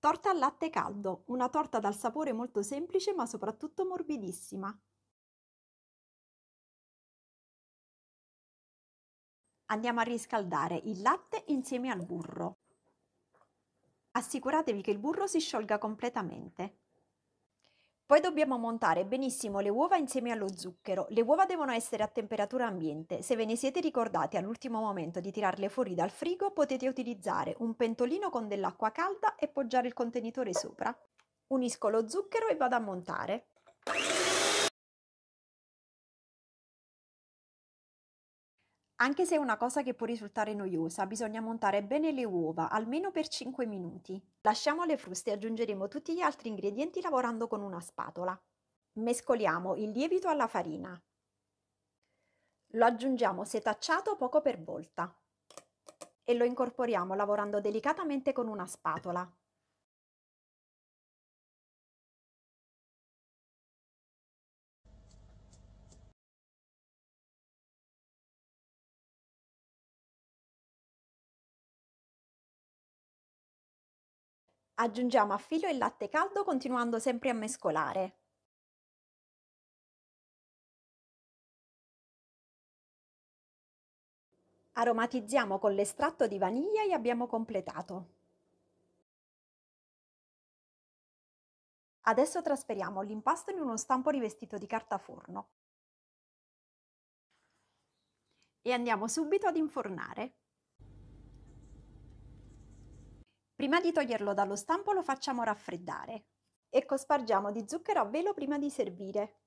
Torta al latte caldo, una torta dal sapore molto semplice ma soprattutto morbidissima. Andiamo a riscaldare il latte insieme al burro. Assicuratevi che il burro si sciolga completamente. Poi dobbiamo montare benissimo le uova insieme allo zucchero. Le uova devono essere a temperatura ambiente. Se ve ne siete ricordati all'ultimo momento di tirarle fuori dal frigo, potete utilizzare un pentolino con dell'acqua calda e poggiare il contenitore sopra. Unisco lo zucchero e vado a montare. Anche se è una cosa che può risultare noiosa, bisogna montare bene le uova, almeno per 5 minuti. Lasciamo le fruste e aggiungeremo tutti gli altri ingredienti lavorando con una spatola. Mescoliamo il lievito alla farina. Lo aggiungiamo setacciato poco per volta e lo incorporiamo lavorando delicatamente con una spatola. Aggiungiamo a filo il latte caldo continuando sempre a mescolare. Aromatizziamo con l'estratto di vaniglia e abbiamo completato. Adesso trasferiamo l'impasto in uno stampo rivestito di carta forno e andiamo subito ad infornare. Prima di toglierlo dallo stampo lo facciamo raffreddare e cospargiamo di zucchero a velo prima di servire.